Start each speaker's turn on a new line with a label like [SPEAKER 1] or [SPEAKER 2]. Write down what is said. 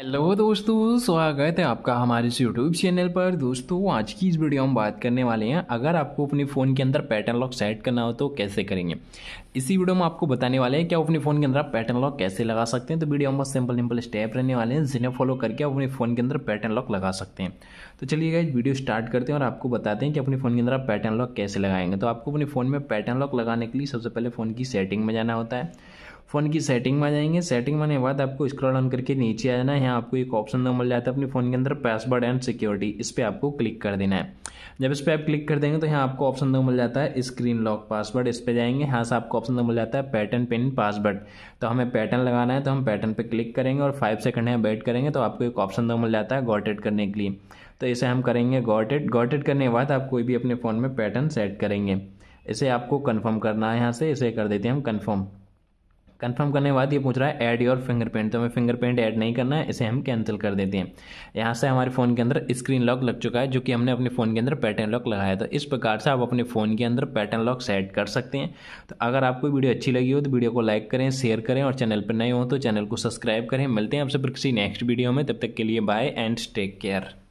[SPEAKER 1] hello दोस्तों स्वागत है आपका हमारे इस यूट्यूब चैनल पर दोस्तों आज की इस वीडियो में बात करने वाले हैं अगर आपको अपने फ़ोन के अंदर पैटर्न लॉक सेट करना हो तो कैसे करेंगे इसी वीडियो में आपको बताने वाले हैं कि आप अपने फ़ोन के अंदर आप पैटर्न लॉक कैसे लगा सकते हैं तो वीडियो में सिंपल सिंपल स्टेप रहने वाले हैं जिन्हें फॉलो करके आप अपने फ़ोन के अंदर पैटर्न लॉक लगा सकते हैं तो चलिएगा इस वीडियो स्टार्ट करते हैं और आपको बताते हैं कि अपने फ़ोन के अंदर आप पैटर्न लॉक कैसे लगाएंगे तो आपको अपने फ़ोन में पैटर्न लॉक लगाने के लिए सबसे पहले फ़ोन की सेटिंग में जाना होता है फ़ोन की सेटिंग में जाएंगे सेटिंग में आने के बाद आपको स्क्रॉल डाउन करके नीचे आ जाना है यहाँ आपको एक ऑप्शन मिल जाता है अपने फ़ोन के अंदर पासवर्ड एंड सिक्योरिटी इस पर आपको क्लिक कर देना है जब इस पर आप क्लिक कर देंगे तो यहाँ आपको ऑप्शन मिल जाता है स्क्रीन लॉक पासवर्ड इस पर जाएंगे यहाँ से आपको ऑप्शन मिल जाता है पैटर्न पिन पासवर्ड तो हमें पैटर्न लगाना है तो हम पैटर्न पर क्लिक करेंगे और फाइव सेकंड यहाँ वेट करेंगे तो आपको एक ऑप्शन मिल जाता है गॉटेड करने के लिए तो इसे हम करेंगे गॉटेड गॉटेड करने के बाद आप कोई भी अपने फ़ोन में पैटर्न सेट करेंगे इसे आपको कन्फर्म करना है यहाँ से इसे कर देते हैं हम कन्फर्म कंफर्म करने के बाद ये पूछ रहा है ऐड योर फिंगरप्रिंट तो हमें फिंगरप्रिंट ऐड नहीं करना है इसे हम कैंसिल कर देते हैं यहाँ से हमारे फ़ोन के अंदर स्क्रीन लॉक लग चुका है जो कि हमने अपने फ़ोन के अंदर पैटर्न लॉक लगाया तो इस प्रकार से आप अपने फ़ोन के अंदर पैटर्न लॉक सेट कर सकते हैं तो अगर आपको वीडियो अच्छी लगी हो तो वीडियो को लाइक करें शेयर करें और चैनल पर नए हो तो चैनल को सब्सक्राइब करें मिलते हैं आपसे फिर किसी नेक्स्ट वीडियो में तब तक के लिए बाय एंड टेक केयर